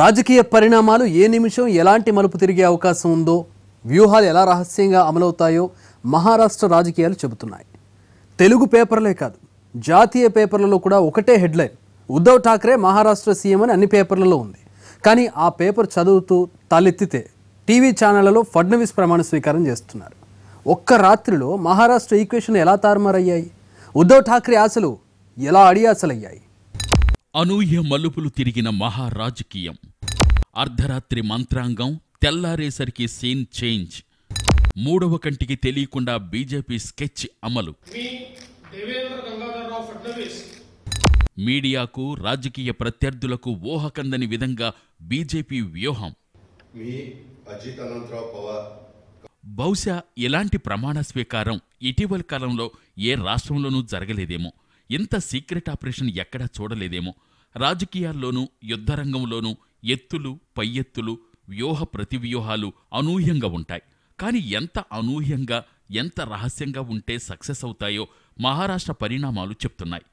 రాజకీయ పరిణామాలు ఏ నిమిషం ఎలాంటి మలుపు తిరిగే అవకాశం ఉందో వ్యూహాలు ఎలా రహస్యంగా అమలవుతాయో మహారాష్ట్ర రాజకీయాలు చెబుతున్నాయి తెలుగు పేపర్లే కాదు జాతీయ పేపర్లలో కూడా ఒకటే హెడ్లైన్ ఉద్ధవ్ ఠాక్రే మహారాష్ట్ర సీఎం అని అన్ని పేపర్లలో ఉంది కానీ ఆ పేపర్ చదువుతూ తలెత్తితే టీవీ ఛానళ్లలో ఫడ్నవీస్ ప్రమాణ స్వీకారం చేస్తున్నారు ఒక్క రాత్రిలో మహారాష్ట్ర ఈక్వేషన్ ఎలా తారుమారయ్యాయి ఉద్ధవ్ ఠాక్రే ఆశలు ఎలా అడియాసలయ్యాయి అనూహ్య మలుపులు తిరిగిన మహారాజకీయం అర్ధరాత్రి మంత్రాంగం తెల్లారేసరికి సీన్ చేంజ్ మూడవ కంటికి తెలియకుండా బీజేపీ స్కెచ్ అమలు మీడియాకు రాజకీయ ప్రత్యర్థులకు ఊహకందని విధంగా బీజేపీ వ్యూహం బహుశా ఇలాంటి ప్రమాణ స్వీకారం ఇటీవల కాలంలో ఏ రాష్ట్రంలోనూ జరగలేదేమో ఇంత సీక్రెట్ ఆపరేషన్ ఎక్కడా చూడలేదేమో రాజకీయాల్లోనూ యుద్ధరంగంలోనూ ఎత్తులు పై ఎత్తులు వ్యూహ ప్రతివ్యూహాలు అనూహ్యంగా ఉంటాయి కానీ ఎంత అనూహ్యంగా ఎంత రహస్యంగా ఉంటే సక్సెస్ అవుతాయో మహారాష్ట్ర పరిణామాలు చెప్తున్నాయి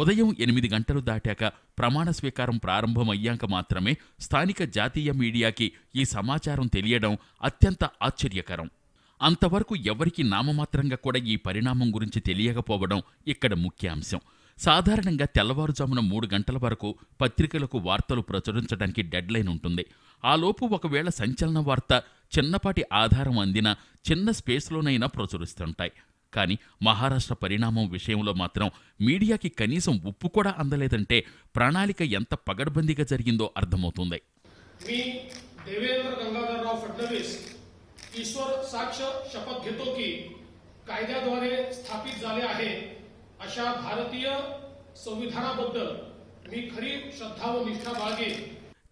ఉదయం ఎనిమిది గంటలు దాటాక ప్రమాణ స్వీకారం ప్రారంభమయ్యాక మాత్రమే స్థానిక జాతీయ మీడియాకి ఈ సమాచారం తెలియడం అత్యంత ఆశ్చర్యకరం అంతవరకు ఎవరికీ నామమాత్రంగా కూడా ఈ పరిణామం గురించి తెలియకపోవడం ఇక్కడ ముఖ్యాంశం సాధారణంగా తెల్లవారుజామున మూడు గంటల వరకు పత్రికలకు వార్తలు ప్రచురించడానికి డెడ్లైన్ ఉంటుంది ఆలోపు ఒకవేళ సంచలన వార్త చిన్నపాటి ఆధారం అందిన చిన్న స్పేస్లోనైనా ప్రచురిస్తుంటాయి కానీ మహారాష్ట్ర పరిణామం విషయంలో మాత్రం మీడియాకి కనీసం ఉప్పు కూడా అందలేదంటే ప్రణాళిక ఎంత పగడ్బందీగా జరిగిందో అర్థమవుతుంది ఈశ్వర్ సాक्ष शपथ घेतो की स्थापित अशा भारतीय संविधानाबद्दल मी खरी श्रद्धा व निष्ठा बाळगेन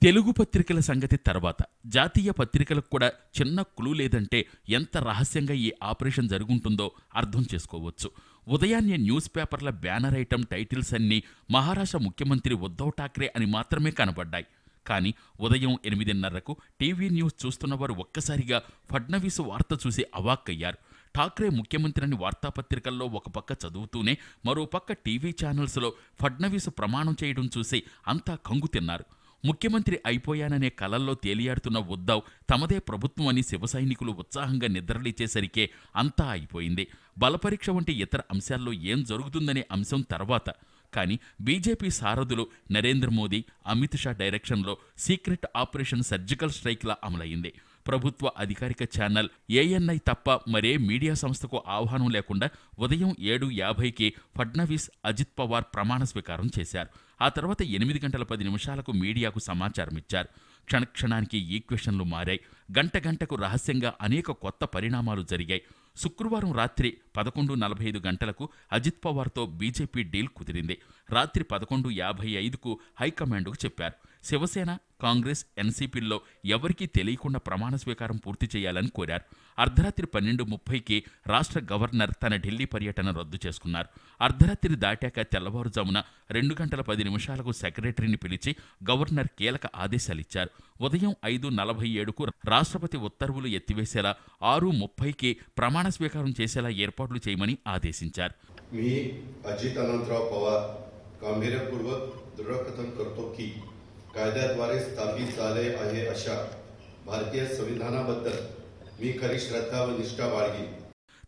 తెలుగు పత్రికల సంగతి తర్వాత జాతీయ పత్రికలకు కూడా చిన్న క్లూ లేదంటే ఎంత రహస్యంగా ఈ ఆపరేషన్ జరుగుంటుందో అర్థం చేసుకోవచ్చు ఉదయాన్నే న్యూస్ పేపర్ల బ్యానర్ ఐటమ్ టైటిల్స్ అన్నీ మహారాష్ట్ర ముఖ్యమంత్రి ఉద్ధవ్ ఠాక్రే అని మాత్రమే కనబడ్డాయి కానీ ఉదయం ఎనిమిదిన్నరకు టీవీ న్యూస్ చూస్తున్నవారు ఒక్కసారిగా ఫడ్నవీస్ వార్త చూసి అవాక్కయ్యారు ఠాక్రే ముఖ్యమంత్రిని వార్తాపత్రికల్లో ఒక పక్క చదువుతూనే మరోపక్క టీవీ ఛానల్స్లో ఫడ్నవీస్ ప్రమాణం చేయడం చూసి అంతా కంగు తిన్నారు ముఖ్యమంత్రి అయిపోయాననే కలల్లో తేలియాడుతున్న ఉద్దవ్ తమదే ప్రభుత్వం అని శివసైనికులు ఉత్సాహంగా నిద్రలిచ్చేసరికే అంతా అయిపోయింది బలపరీక్ష వంటి ఇతర అంశాల్లో ఏం జరుగుతుందనే అంశం తర్వాత కానీ బీజేపీ సారథులు నరేంద్ర మోదీ అమిత్ షా డైరెక్షన్లో సీక్రెట్ ఆపరేషన్ సర్జికల్ స్ట్రైక్లా అమలైంది ప్రభుత్వ అధికారిక ఛానల్ ఏఎన్ఐ తప్ప మరే మీడియా సంస్థకు ఆహ్వానం లేకుండా ఉదయం ఏడు యాభైకి ఫడ్నవీస్ అజిత్ పవార్ ప్రమాణ స్వీకారం చేశారు ఆ తర్వాత ఎనిమిది గంటల పది నిమిషాలకు మీడియాకు సమాచారం ఇచ్చారు క్షణక్షణానికి ఈక్వెషన్లు మారాయి గంట గంటకు రహస్యంగా అనేక కొత్త పరిణామాలు జరిగాయి శుక్రవారం రాత్రి పదకొండు నలభై ఐదు గంటలకు అజిత్ పవార్తో బీజేపీ డీల్ కుదిరింది రాత్రి పదకొండు యాభై ఐదుకు హైకమాండ్కు చెప్పారు శివసేన కాంగ్రెస్ ఎన్సీపీల్లో ఎవరికీ తెలియకుండా ప్రమాణ స్వీకారం పూర్తి చేయాలని కోరారు అర్ధరాత్రి పన్నెండు ముప్పైకి రాష్ట్ర గవర్నర్ తన ఢిల్లీ పర్యటన రద్దు చేసుకున్నారు అర్ధరాత్రి దాటాక తెల్లవారుజామున రెండు గంటల పది నిమిషాలకు సెక్రటరీని పిలిచి గవర్నర్ కీలక ఆదేశాలిచ్చారు ఉదయం ఐదు నలభై ఏడుకు రాష్ట్రపతి ఉత్తర్వులు ఎత్తివేసేలా ఆరు ముప్పైకి ప్రమాణ స్వీకారం చేసేలా ఏర్పాట్లు చేయమని ఆదేశించారు कायद्याद्वारे स्थापित झाले आहे अशा भारतीय संविधानाबद्दल मी खरी श्रद्धा व निष्ठा बाळगी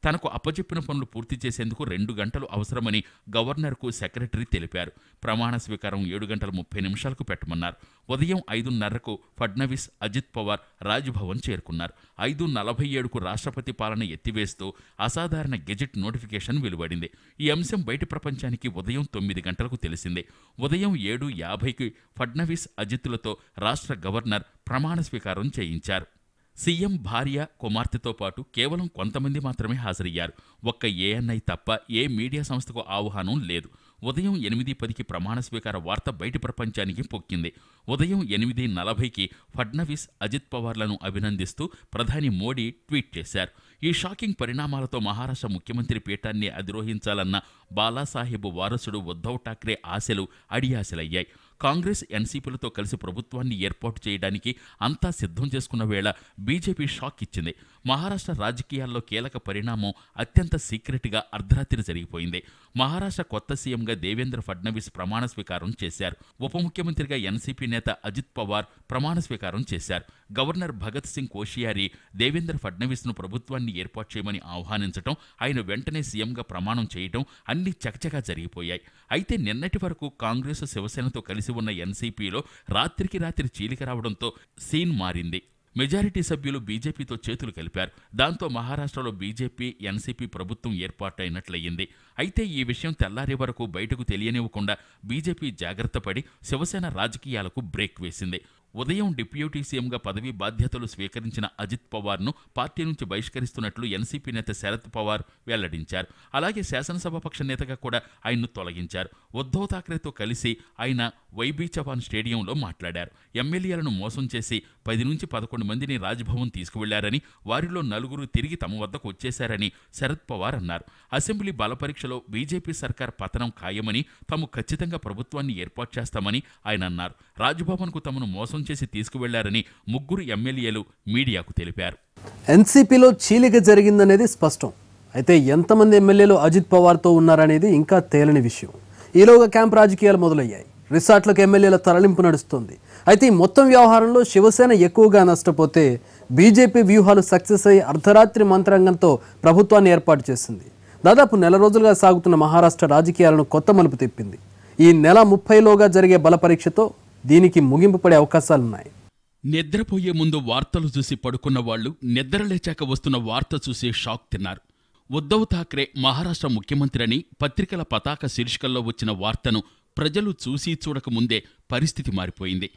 తనకు అప్పచెప్పిన పనులు పూర్తి చేసేందుకు రెండు గంటలు అవసరమని గవర్నర్కు సెక్రటరీ తెలిపారు ప్రమాణ స్వీకారం ఏడు గంటల ముప్పై నిమిషాలకు పెట్టమన్నారు ఉదయం ఐదున్నరకు ఫడ్నవీస్ అజిత్ పవార్ రాజ్భవన్ చేరుకున్నారు ఐదు నలభై ఏడుకు రాష్ట్రపతి పాలన ఎత్తివేస్తూ అసాధారణ గెజెట్ నోటిఫికేషన్ వెలువడింది ఈ అంశం బయటి ప్రపంచానికి ఉదయం తొమ్మిది గంటలకు తెలిసిందే ఉదయం ఏడు యాభైకి ఫడ్నవీస్ అజిత్లతో రాష్ట్ర గవర్నర్ ప్రమాణ స్వీకారం చేయించారు సీఎం భార్య కుమార్తెతో పాటు కేవలం కొంతమంది మాత్రమే హాజరయ్యారు ఒక్క ఏఎన్ఐ తప్ప ఏ మీడియా సంస్థకు ఆహ్వానం లేదు ఉదయం ఎనిమిది పదికి ప్రమాణ స్వీకార వార్త బయటి ప్రపంచానికి పొక్కింది ఉదయం ఎనిమిది నలభైకి ఫడ్నవీస్ అజిత్ పవార్లను అభినందిస్తూ ప్రధాని మోడీ ట్వీట్ చేశారు ఈ షాకింగ్ పరిణామాలతో మహారాష్ట్ర ముఖ్యమంత్రి పీఠాన్ని అధిరోహించాలన్న బాలాసాహెబ్ వారసుడు ఉద్ధవ్ ఠాక్రే ఆశలు అడియాశలయ్యాయి కాంగ్రెస్ ఎన్సీపీలతో కలిసి ప్రభుత్వాన్ని ఏర్పాటు చేయడానికి అంతా సిద్ధం చేసుకున్న వేళ బీజేపీ షాక్ ఇచ్చింది మహారాష్ట్ర రాజకీయాల్లో కీలక పరిణామం అత్యంత సీక్రెట్గా అర్ధరాత్రి జరిగిపోయింది మహారాష్ట్ర కొత్త సీఎంగా దేవేంద్ర ఫడ్నవీస్ ప్రమాణ స్వీకారం చేశారు ఉప ముఖ్యమంత్రిగా ఎన్సీపీ నేత అజిత్ పవార్ ప్రమాణ స్వీకారం చేశారు గవర్నర్ భగత్ సింగ్ కోషియారి దేవేంద్ర ఫడ్నవీస్ను ప్రభుత్వాన్ని ఏర్పాటు చేయమని ఆహ్వానించడం ఆయన వెంటనే సీఎంగా ప్రమాణం చేయడం అన్ని చకచకా జరిగిపోయాయి అయితే నిన్నటి వరకు కాంగ్రెస్ శివసేనతో కలిసి కలిసి ఉన్న ఎన్సీపీలో రాత్రికి రాత్రి చీలిక రావడంతో సీన్ మారింది మెజారిటీ సభ్యులు బీజేపీతో చేతులు కలిపారు దాంతో మహారాష్ట్రలో బీజేపీ ఎన్సీపీ ప్రభుత్వం ఏర్పాటైనట్లయింది అయితే ఈ విషయం తెల్లారే వరకు బయటకు తెలియనివ్వకుండా బీజేపీ జాగ్రత్త పడి శివసేన రాజకీయాలకు బ్రేక్ వేసింది ఉదయం డిప్యూటీ సీఎంగా పదవీ బాధ్యతలు స్వీకరించిన అజిత్ పవార్ను పార్టీ నుంచి బహిష్కరిస్తున్నట్లు ఎన్సీపీ నేత శరద్ పవార్ వెల్లడించారు అలాగే శాసనసభాపక్ష నేతగా కూడా ఆయన్ను తొలగించారు ఉద్ధవ్ థాక్రేతో కలిసి ఆయన వైబీ చవాన్ స్టేడియంలో మాట్లాడారు ఎమ్మెల్యేలను మోసం చేసి పది నుంచి పదకొండు మందిని రాజ్భవన్ తీసుకువెళ్లారని వారిలో నలుగురు తిరిగి తమ వద్దకు వచ్చేశారని శరద్ పవార్ అన్నారు అసెంబ్లీ బలపరీక్షలో బీజేపీ సర్కార్ పతనం ఖాయమని తాము ఖచ్చితంగా ప్రభుత్వాన్ని ఏర్పాటు చేస్తామని ఆయన అన్నారు రాజ్భవన్కు తమను మోసం సొంతం చేసి తీసుకువెళ్లారని ముగ్గురు ఎమ్మెల్యేలు మీడియాకు తెలిపారు ఎన్సీపీలో చీలిక జరిగిందనేది స్పష్టం అయితే ఎంతమంది ఎమ్మెల్యేలు అజిత్ పవార్తో ఉన్నారనేది ఇంకా తేలని విషయం ఈలోగా క్యాంప్ రాజకీయాలు మొదలయ్యాయి రిసార్ట్లకు ఎమ్మెల్యేల తరలింపు నడుస్తుంది అయితే ఈ మొత్తం వ్యవహారంలో శివసేన ఎక్కువగా నష్టపోతే బీజేపీ వ్యూహాలు సక్సెస్ అయ్యి అర్ధరాత్రి మంత్రాంగంతో ప్రభుత్వాన్ని ఏర్పాటు చేసింది దాదాపు నెల రోజులుగా సాగుతున్న మహారాష్ట్ర రాజకీయాలను కొత్త మలుపు తిప్పింది ఈ నెల ముప్పైలోగా జరిగే బలపరీక్షతో దీనికి ముగింపు పడే అవకాశాలున్నాయి నిద్రపోయే ముందు వార్తలు చూసి పడుకున్న వాళ్లు నిద్రలేచాక వస్తున్న వార్త చూసి షాక్ తిన్నారు ఉద్దవ్ థాక్రే మహారాష్ట్ర ముఖ్యమంత్రిని పత్రికల పతాక శీర్షికల్లో వచ్చిన వార్తను ప్రజలు చూసి చూడకముందే పరిస్థితి మారిపోయింది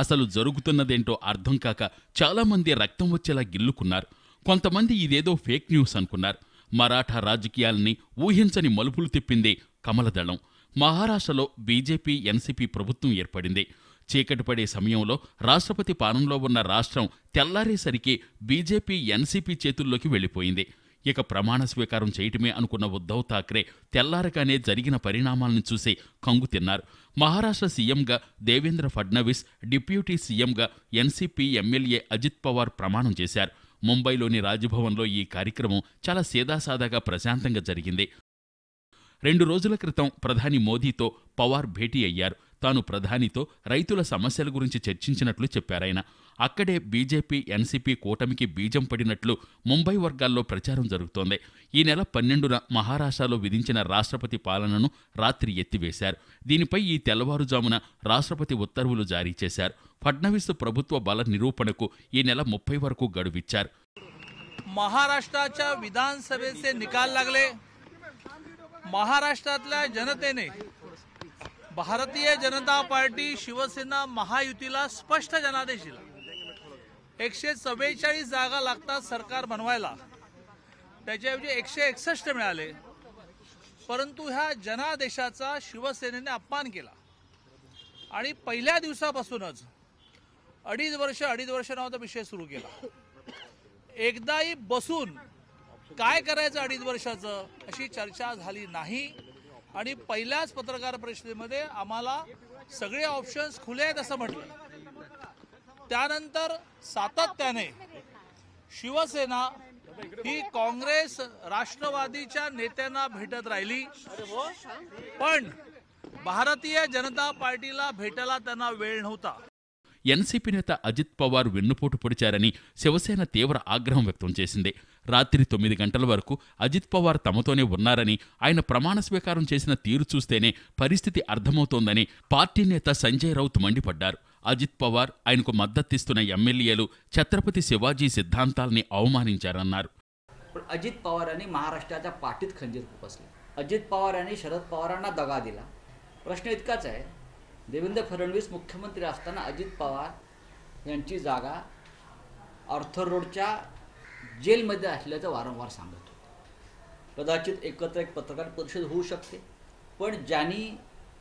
అసలు జరుగుతున్నదేంటో అర్థం కాక చాలామంది రక్తం వచ్చేలా గిల్లుకున్నారు కొంతమంది ఇదేదో ఫేక్ న్యూస్ అనుకున్నారు మరాఠా రాజకీయాల్ని ఊహించని మలుపులు తిప్పింది కమలదళం మహారాష్ట్రలో బీజేపీ ఎన్సీపీ ప్రభుత్వం ఏర్పడింది చీకటి పడే సమయంలో రాష్ట్రపతి పాలనలో ఉన్న రాష్ట్రం తెల్లారేసరికి బీజేపీ ఎన్సీపీ చేతుల్లోకి వెళ్ళిపోయింది ఇక ప్రమాణ స్వీకారం చేయటమే అనుకున్న ఉద్ధవ్ ఠాక్రే తెల్లారగానే జరిగిన పరిణామాలను చూసి కంగు తిన్నారు మహారాష్ట్ర సీఎంగా దేవేంద్ర ఫడ్నవీస్ డిప్యూటీ సీఎంగా ఎన్సీపీ ఎమ్మెల్యే అజిత్ పవార్ ప్రమాణం చేశారు ముంబైలోని రాజ్భవన్లో ఈ కార్యక్రమం చాలా సేదాసాదాగా ప్రశాంతంగా జరిగింది రెండు రోజుల క్రితం ప్రధాని మోదీతో పవార్ భేటీ అయ్యారు తాను ప్రధానితో రైతుల సమస్యల గురించి చర్చించినట్లు చెప్పారాయన అక్కడే బీజేపీ ఎన్సీపీ కూటమికి బీజం పడినట్లు ముంబై వర్గాల్లో ప్రచారం జరుగుతోంది ఈ నెల పన్నెండున మహారాష్ట్రలో విధించిన రాష్ట్రపతి పాలనను రాత్రి ఎత్తివేశారు దీనిపై ఈ తెల్లవారుజామున రాష్ట్రపతి ఉత్తర్వులు జారీ చేశారు ఫడ్నవీస్ ప్రభుత్వ బల నిరూపణకు ఈ నెల ముప్పై వరకు గడువిచ్చారు महाराष्ट्राच्या विधानसभेचे निकाल लागले महाराष्ट्रातल्या जनतेने भारतीय जनता पार्टी शिवसेना महायुतीला स्पष्ट जनादेश दिला एकशे चव्वेचाळीस जागा लागतात सरकार बनवायला त्याच्याऐवजी एकशे एकसष्ट मिळाले परंतु ह्या जनादेशाचा शिवसेनेने अपमान केला आणि पहिल्या दिवसापासूनच अडीच वर्ष अडीच वर्ष नावाचा विषय सुरू केला एकदाही बसून काय करायचं अडीच वर्षाचं अशी चर्चा झाली नाही आणि पहिल्याच पत्रकार परिषदेमध्ये आम्हाला सगळे ऑप्शन्स खुले आहेत असं म्हटलं त्यानंतर सातत्याने शिवसेना ही काँग्रेस राष्ट्रवादीच्या नेत्यांना भेटत राहिली पण भारतीय जनता पार्टीला भेटायला त्यांना वेळ नव्हता ఎన్సీపీ నేత అజిత్ పవార్ వెన్నుపోటు పొడిచారని शिवसेना తీవ్ర आग्रह వ్యక్తం केले రాత్రి తొమ్మిది గంటల వరకు అజిత్ పవార్ తమతోనే ఉన్నారని ఆయన ప్రమాణ స్వీకారం చేసిన తీరు చూస్తేనే పరిస్థితి అర్థమవుతోందని పార్టీ నేత సంజయ్ రౌత్ మండిపడ్డారు అజిత్ పవార్ ఆయనకు మద్దతిస్తున్న ఎమ్మెల్యేలు ఛత్రపతి శివాజీ సిద్ధాంతాల్ని అవమానించారన్నారు అజిత్ पवारांनी महाराष्ट्राच्या पाठीत खंजीर खुपसली అజిత్ పవార్ అని శరద్ పవార్ అన్న प्रश्न इतकाच आहे देवेंद्र फडणवीस मुख्यमंत्री असताना अजित पवार यांची जागा అర్థర్ రోడ్చా जेलमध्ये असल्याचं वारंवार सांगत होते कदाचित एकत्र एक पत्रकार परिषद होऊ शकते पण ज्यांनी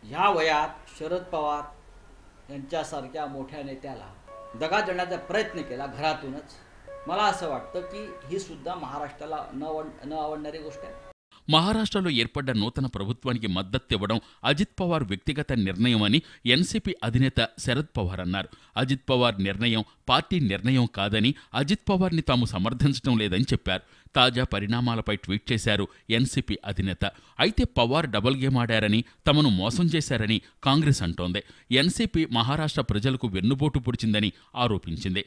ह्या वयात शरद पवार यांच्यासारख्या मोठ्या नेत्याला दगा देण्याचा प्रयत्न केला घरातूनच मला असं वाटतं की ही सुद्धा महाराष्ट्राला न आवड न आवडणारी गोष्ट आहे మహారాష్ట్రలో ఏర్పడ్డ నూతన ప్రభుత్వానికి మద్దతు ఇవ్వడం అజిత్ పవార్ వ్యక్తిగత నిర్ణయం అని ఎన్సీపీ అధినేత శరద్ పవార్ అన్నారు అజిత్ పవార్ నిర్ణయం పార్టీ నిర్ణయం కాదని అజిత్ పవార్ని తాము సమర్థించడం లేదని చెప్పారు తాజా పరిణామాలపై ట్వీట్ చేశారు ఎన్సీపీ అధినేత అయితే పవార్ డబుల్ గేమ్ ఆడారని తమను మోసం చేశారని కాంగ్రెస్ అంటోంది ఎన్సీపీ మహారాష్ట్ర ప్రజలకు వెన్నుబోటు పొడిచిందని ఆరోపించింది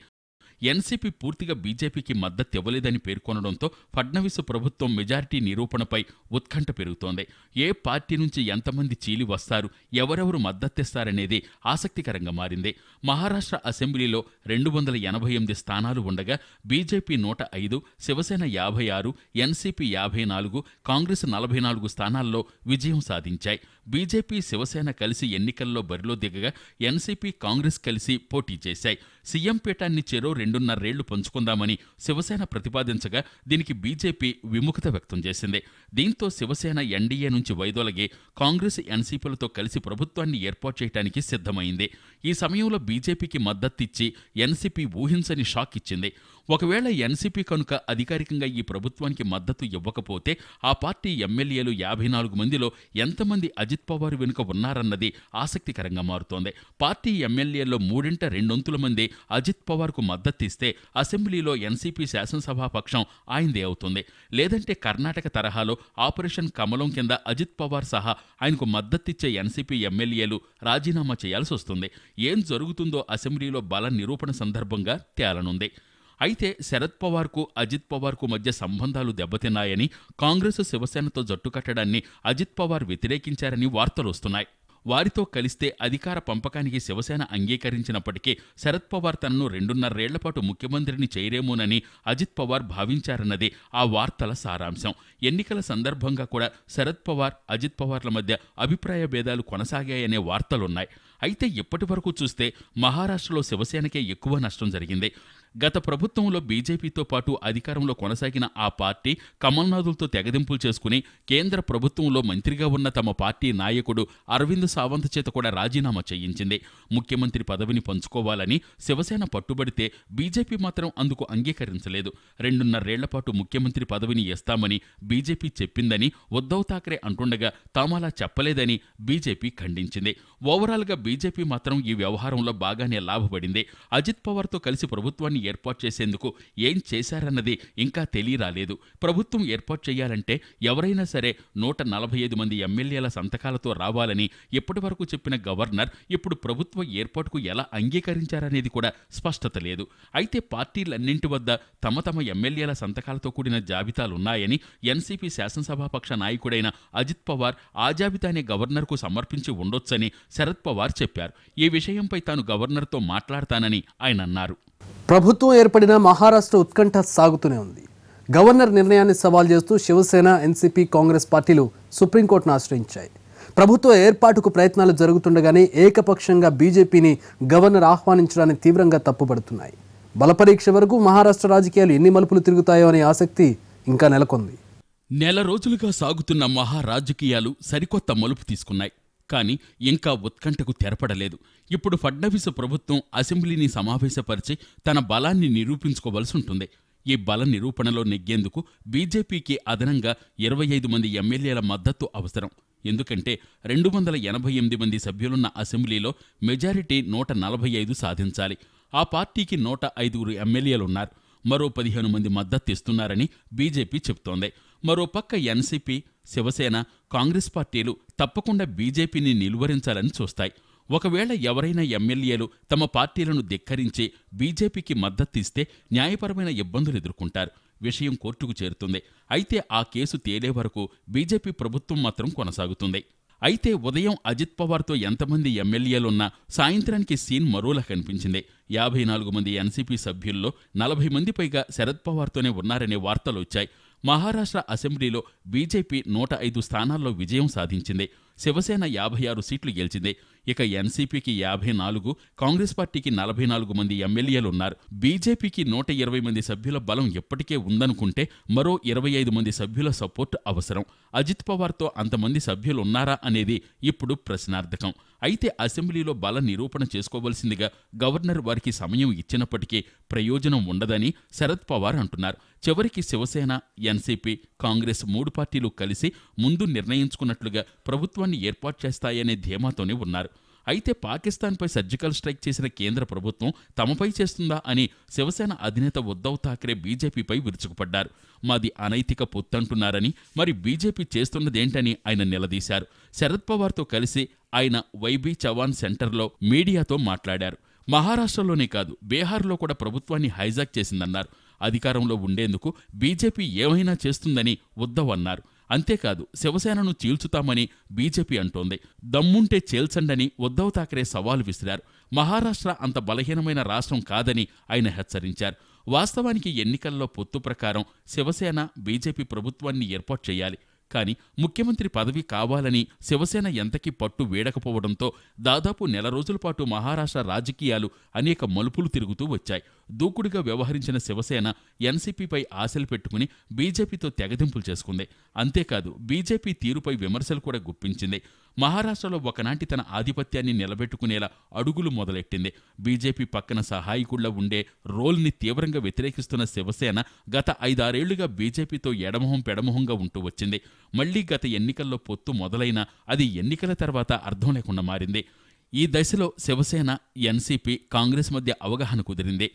ఎన్సీపీ పూర్తిగా బీజేపీకి మద్దతివ్వలేదని పేర్కొనడంతో ఫడ్నవీస్ ప్రభుత్వం మెజారిటీ నిరూపణపై ఉత్కంఠ పెరుగుతోంది ఏ పార్టీ నుంచి ఎంతమంది చీలి వస్తారు ఎవరెవరు మద్దతిస్తారనేది ఆసక్తికరంగా మారింది మహారాష్ట్ర అసెంబ్లీలో రెండు వందల ఎనభై ఎనిమిది స్థానాలు ఉండగా బీజేపీ నూట ఐదు శివసేన యాభై ఆరు ఎన్సీపీ యాభై నాలుగు కాంగ్రెస్ నలభై నాలుగు స్థానాల్లో విజయం సాధించాయి బీజేపీ శివసేన కలిసి ఎన్నికల్లో బరిలో దిగగా ఎన్సీపీ కాంగ్రెస్ కలిసి పోటీ చేశాయి సీఎం పీఠాన్ని చెరో రెండున్నరేళ్లు పంచుకుందామని శివసేన ప్రతిపాదించగా దీనికి బీజేపీ విముఖత వ్యక్తం చేసింది దీంతో శివసేన ఎన్డీఏ నుంచి వైదొలగి కాంగ్రెస్ ఎన్సీపీలతో కలిసి ప్రభుత్వాన్ని ఏర్పాటు చేయడానికి సిద్ధమైంది ఈ సమయంలో బీజేపీకి మద్దతిచ్చి ఎన్సీపీ ఊహించని షాక్ ఇచ్చింది ఒకవేళ ఎన్సీపీ కనుక అధికారికంగా ఈ ప్రభుత్వానికి మద్దతు ఇవ్వకపోతే ఆ పార్టీ ఎమ్మెల్యేలు యాభై నాలుగు మందిలో ఎంతమంది అజిత్ అజిత్ పవార్ వెనుక ఉన్నారన్నది ఆసక్తికరంగా మారుతోంది పార్టీ ఎమ్మెల్యేల్లో మూడింట రెండొంతుల మంది అజిత్ పవార్కు మద్దతిస్తే అసెంబ్లీలో ఎన్సీపీ శాసనసభాపక్షం ఆయనదే అవుతుంది లేదంటే కర్ణాటక తరహాలో ఆపరేషన్ కమలం కింద అజిత్ పవార్ సహా ఆయనకు మద్దతిచ్చే ఎన్సీపీ ఎమ్మెల్యేలు రాజీనామా చేయాల్సి వస్తుంది ఏం జరుగుతుందో అసెంబ్లీలో బల నిరూపణ సందర్భంగా తేలనుంది అయితే శరద్ పవార్కు అజిత్ పవార్కు మధ్య సంబంధాలు దెబ్బతిన్నాయని కాంగ్రెస్ శివసేనతో జట్టు కట్టడాన్ని అజిత్ పవార్ వ్యతిరేకించారని వార్తలు వస్తున్నాయి వారితో కలిస్తే అధికార పంపకానికి శివసేన అంగీకరించినప్పటికీ శరద్ పవార్ తనను రెండున్నరేళ్లపాటు ముఖ్యమంత్రిని చేయరేమోనని అజిత్ పవార్ భావించారన్నది ఆ వార్తల సారాంశం ఎన్నికల సందర్భంగా కూడా శరద్ పవార్ అజిత్ పవార్ల మధ్య అభిప్రాయ భేదాలు కొనసాగాయనే వార్తలున్నాయి అయితే ఇప్పటి వరకు చూస్తే మహారాష్ట్రలో శివసేనకే ఎక్కువ నష్టం జరిగింది గత ప్రభుత్వంలో బీజేపీతో పాటు అధికారంలో కొనసాగిన ఆ పార్టీ కమల్నాథులతో తెగదింపులు చేసుకుని కేంద్ర ప్రభుత్వంలో మంత్రిగా ఉన్న తమ పార్టీ నాయకుడు అరవింద్ సావంత్ చేత కూడా రాజీనామా చేయించింది ముఖ్యమంత్రి పదవిని పంచుకోవాలని శివసేన పట్టుబడితే బీజేపీ మాత్రం అందుకు అంగీకరించలేదు రెండున్నరేళ్ల పాటు ముఖ్యమంత్రి పదవిని ఇస్తామని బీజేపీ చెప్పిందని ఉద్దవ్ థాక్రే అంటుండగా తామలా చెప్పలేదని బీజేపీ ఖండించింది ఓవరాల్గా బీజేపీ మాత్రం ఈ వ్యవహారంలో బాగానే లాభపడింది అజిత్ పవార్తో కలిసి ప్రభుత్వాన్ని కమిటీని ఏర్పాటు చేసేందుకు ఏం చేశారన్నది ఇంకా తెలియరాలేదు ప్రభుత్వం ఏర్పాటు చేయాలంటే ఎవరైనా సరే నూట నలభై ఐదు మంది ఎమ్మెల్యేల సంతకాలతో రావాలని ఇప్పటి వరకు చెప్పిన గవర్నర్ ఇప్పుడు ప్రభుత్వ ఏర్పాటుకు ఎలా అంగీకరించారనేది కూడా స్పష్టత లేదు అయితే పార్టీలన్నింటి వద్ద తమ తమ ఎమ్మెల్యేల సంతకాలతో కూడిన జాబితాలున్నాయని ఎన్సీపీ శాసనసభాపక్ష నాయకుడైన అజిత్ పవార్ ఆ జాబితానే గవర్నర్కు సమర్పించి ఉండొచ్చని శరద్ పవార్ చెప్పారు ఈ విషయంపై తాను గవర్నర్తో మాట్లాడతానని ఆయన అన్నారు ప్రభుత్వం ఏర్పడిన మహారాష్ట్ర ఉత్కంఠ సాగుతూనే ఉంది గవర్నర్ నిర్ణయాన్ని సవాల్ చేస్తూ శివసేన ఎన్సీపీ కాంగ్రెస్ పార్టీలు సుప్రీంకోర్టును ఆశ్రయించాయి ప్రభుత్వ ఏర్పాటుకు ప్రయత్నాలు జరుగుతుండగానే ఏకపక్షంగా బీజేపీని గవర్నర్ ఆహ్వానించడాన్ని తీవ్రంగా తప్పుపడుతున్నాయి బలపరీక్ష వరకు మహారాష్ట్ర రాజకీయాలు ఎన్ని మలుపులు తిరుగుతాయో అనే ఆసక్తి ఇంకా నెలకొంది నెల రోజులుగా సాగుతున్న మహా రాజకీయాలు సరికొత్త మలుపు తీసుకున్నాయి కానీ ఇంకా ఉత్కంఠకు తెరపడలేదు ఇప్పుడు ఫడ్నవీస్ ప్రభుత్వం అసెంబ్లీని సమావేశపరిచి తన బలాన్ని నిరూపించుకోవలసి ఉంటుంది ఈ బల నిరూపణలో నెగ్గేందుకు బీజేపీకి అదనంగా ఇరవై ఐదు మంది ఎమ్మెల్యేల మద్దతు అవసరం ఎందుకంటే రెండు వందల ఎనభై ఎనిమిది మంది సభ్యులున్న అసెంబ్లీలో మెజారిటీ నూట నలభై ఐదు సాధించాలి ఆ పార్టీకి నూట ఐదుగురు ఎమ్మెల్యేలున్నారు మరో పదిహేను మంది మద్దతు ఇస్తున్నారని బీజేపీ చెబుతోంది మరోపక్క ఎన్సీపీ శివసేన కాంగ్రెస్ పార్టీలు తప్పకుండా బీజేపీని నిలువరించాలని చూస్తాయి ఒకవేళ ఎవరైనా ఎమ్మెల్యేలు తమ పార్టీలను ధిక్కరించి బీజేపీకి మద్దతిస్తే న్యాయపరమైన ఇబ్బందులు ఎదుర్కొంటారు విషయం కోర్టుకు చేరుతుంది అయితే ఆ కేసు తేలే వరకు బీజేపీ ప్రభుత్వం మాత్రం కొనసాగుతుంది అయితే ఉదయం అజిత్ పవార్తో ఎంతమంది ఎమ్మెల్యేలున్నా సాయంత్రానికి సీన్ మరోలా కనిపించింది యాభై నాలుగు మంది ఎన్సీపీ సభ్యుల్లో నలభై మంది పైగా శరద్ పవార్తోనే ఉన్నారనే వార్తలు వచ్చాయి మహారాష్ట్ర అసెంబ్లీలో బీజేపీ నూట ఐదు స్థానాల్లో విజయం సాధించింది శివసేన యాభై ఆరు సీట్లు గెలిచింది ఇక ఎన్సీపీకి యాభై నాలుగు కాంగ్రెస్ పార్టీకి నలభై నాలుగు మంది ఎమ్మెల్యేలున్నారు బీజేపీకి నూట ఇరవై మంది సభ్యుల బలం ఎప్పటికే ఉందనుకుంటే మరో ఇరవై ఐదు మంది సభ్యుల సపోర్ట్ అవసరం అజిత్ పవార్తో అంతమంది సభ్యులున్నారా అనేది ఇప్పుడు ప్రశ్నార్థకం అయితే అసెంబ్లీలో బల నిరూపణ చేసుకోవలసిందిగా గవర్నర్ వారికి సమయం ఇచ్చినప్పటికీ ప్రయోజనం ఉండదని శరద్ పవార్ అంటున్నారు చివరికి శివసేన ఎన్సీపీ కాంగ్రెస్ మూడు పార్టీలు కలిసి ముందు నిర్ణయించుకున్నట్లుగా ప్రభుత్వాన్ని ఏర్పాటు చేస్తాయనే ధీమాతోనే ఉన్నారు అయితే పాకిస్తాన్పై సర్జికల్ స్ట్రైక్ చేసిన కేంద్ర ప్రభుత్వం తమపై చేస్తుందా అని శివసేన అధినేత ఉద్దవ్ థాక్రే బీజేపీపై విరుచుకుపడ్డారు మాది అనైతిక పొత్తంటున్నారని మరి బీజేపీ చేస్తున్నదేంటని ఆయన నిలదీశారు శరద్ పవార్తో కలిసి ఆయన వైబీ చవాన్ సెంటర్లో మీడియాతో మాట్లాడారు మహారాష్ట్రలోనే కాదు బీహార్లో కూడా ప్రభుత్వాన్ని హైజాక్ చేసిందన్నారు అధికారంలో ఉండేందుకు బీజేపీ ఏమైనా చేస్తుందని ఉద్దవ్ అన్నారు అంతేకాదు శివసేనను చీల్చుతామని బీజేపీ అంటోంది దమ్ముంటే చేల్చండని ఉద్దవ్ థాకరే సవాలు విసిరారు మహారాష్ట్ర అంత బలహీనమైన రాష్ట్రం కాదని ఆయన హెచ్చరించారు వాస్తవానికి ఎన్నికల్లో పొత్తు ప్రకారం శివసేన బీజేపీ ప్రభుత్వాన్ని ఏర్పాటు చేయాలి కానీ ముఖ్యమంత్రి పదవి కావాలని శివసేన ఎంతకీ పట్టు వేడకపోవడంతో దాదాపు నెల రోజుల పాటు మహారాష్ట్ర రాజకీయాలు అనేక మలుపులు తిరుగుతూ వచ్చాయి దూకుడుగా వ్యవహరించిన శివసేన ఎన్సీపీపై ఆశలు పెట్టుకుని బీజేపీతో తెగదింపులు చేసుకుంది అంతేకాదు బీజేపీ తీరుపై విమర్శలు కూడా గుప్పించింది మహారాష్ట్రలో ఒకనాటి తన ఆధిపత్యాన్ని నిలబెట్టుకునేలా అడుగులు మొదలెట్టింది బీజేపీ పక్కన సహాయకుళ్లా ఉండే రోల్ని తీవ్రంగా వ్యతిరేకిస్తున్న శివసేన గత ఐదారేళ్లుగా బీజేపీతో ఎడమొహం పెడమొహంగా ఉంటూ వచ్చింది మళ్లీ గత ఎన్నికల్లో పొత్తు మొదలైన అది ఎన్నికల తర్వాత అర్థం లేకుండా మారింది ఈ దశలో శివసేన ఎన్సీపీ కాంగ్రెస్ మధ్య అవగాహన కుదిరింది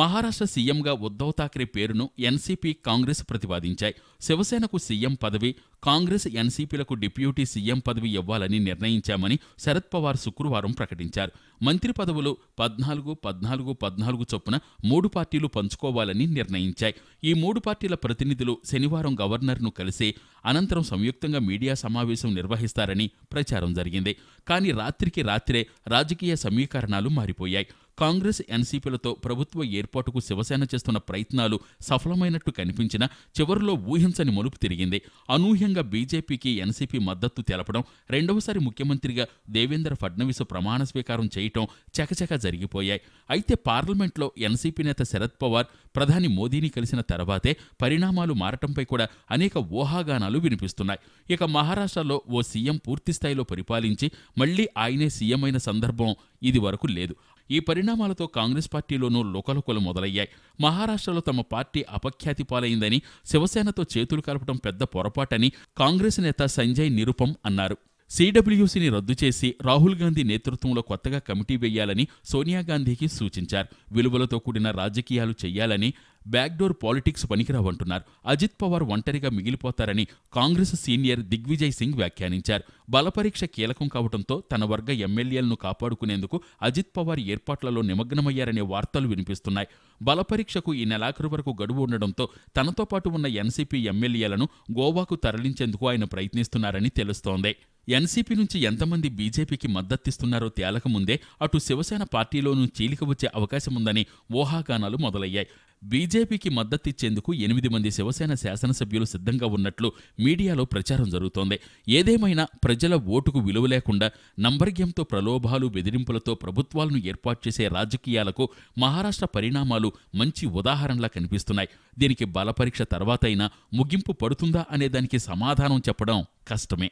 మహారాష్ట్ర సీఎంగా ఉద్దవ్ థాక్రే పేరును ఎన్సీపీ కాంగ్రెస్ ప్రతిపాదించాయి శివసేనకు సీఎం పదవి కాంగ్రెస్ ఎన్సీపీలకు డిప్యూటీ సీఎం పదవి ఇవ్వాలని నిర్ణయించామని శరద్ పవార్ శుక్రవారం ప్రకటించారు మంత్రి పదవులు పద్నాలుగు పద్నాలుగు పద్నాలుగు చొప్పున మూడు పార్టీలు పంచుకోవాలని నిర్ణయించాయి ఈ మూడు పార్టీల ప్రతినిధులు శనివారం గవర్నర్ను కలిసి అనంతరం సంయుక్తంగా మీడియా సమావేశం నిర్వహిస్తారని ప్రచారం జరిగింది కానీ రాత్రికి రాత్రే రాజకీయ సమీకరణాలు మారిపోయాయి కాంగ్రెస్ ఎన్సీపీలతో ప్రభుత్వ ఏర్పాటుకు శివసేన చేస్తున్న ప్రయత్నాలు సఫలమైనట్టు కనిపించినా చివరిలో ఊహించని మలుపు తిరిగింది అనూహ్యంగా బీజేపీకి ఎన్సీపీ మద్దతు తెలపడం రెండవసారి ముఖ్యమంత్రిగా దేవేంద్ర ఫడ్నవీస్ ప్రమాణ స్వీకారం చేయటం చకచక జరిగిపోయాయి అయితే పార్లమెంట్లో ఎన్సీపీ నేత శరద్ పవార్ ప్రధాని మోదీని కలిసిన తర్వాతే పరిణామాలు మారటంపై కూడా అనేక ఊహాగానాలు వినిపిస్తున్నాయి ఇక మహారాష్ట్రలో ఓ సీఎం పూర్తిస్థాయిలో పరిపాలించి మళ్లీ ఆయనే సీఎం అయిన సందర్భం ఇది వరకు లేదు ఈ పరిణామాలతో కాంగ్రెస్ పార్టీలోనూ లోకలోకలు మొదలయ్యాయి మహారాష్ట్రలో తమ పార్టీ అపఖ్యాతి పాలైందని శివసేనతో చేతులు కలపడం పెద్ద పొరపాటని కాంగ్రెస్ నేత సంజయ్ నిరుపం అన్నారు సిడబ్ల్యూసీని రద్దు చేసి రాహుల్ గాంధీ నేతృత్వంలో కొత్తగా కమిటీ వేయాలని సోనియా గాంధీకి సూచించారు విలువలతో కూడిన రాజకీయాలు చేయాలని బ్యాక్డోర్ పాలిటిక్స్ పనికిరావంటున్నారు అజిత్ పవార్ ఒంటరిగా మిగిలిపోతారని కాంగ్రెస్ సీనియర్ దిగ్విజయ్ సింగ్ వ్యాఖ్యానించారు బలపరీక్ష కీలకం కావడంతో తన వర్గ ఎమ్మెల్యేలను కాపాడుకునేందుకు అజిత్ పవార్ ఏర్పాట్లలో నిమగ్నమయ్యారనే వార్తలు వినిపిస్తున్నాయి బలపరీక్షకు ఈ నెలాఖరు వరకు గడువు ఉండడంతో తనతో పాటు ఉన్న ఎన్సీపీ ఎమ్మెల్యేలను గోవాకు తరలించేందుకు ఆయన ప్రయత్నిస్తున్నారని తెలుస్తోంది ఎన్సీపీ నుంచి ఎంతమంది బీజేపీకి మద్దతిస్తున్నారో తేలకముందే అటు శివసేన పార్టీలోనూ చీలిక వచ్చే అవకాశముందని ఊహాగానాలు మొదలయ్యాయి బీజేపీకి మద్దతిచ్చేందుకు ఎనిమిది మంది శివసేన శాసనసభ్యులు సిద్ధంగా ఉన్నట్లు మీడియాలో ప్రచారం జరుగుతోంది ఏదేమైనా ప్రజల ఓటుకు విలువ లేకుండా నంబర్గ్యంతో ప్రలోభాలు బెదిరింపులతో ప్రభుత్వాలను ఏర్పాటు చేసే రాజకీయాలకు మహారాష్ట్ర పరిణామాలు మంచి ఉదాహరణలా కనిపిస్తున్నాయి దీనికి బలపరీక్ష తర్వాతైనా ముగింపు పడుతుందా అనే దానికి సమాధానం చెప్పడం కష్టమే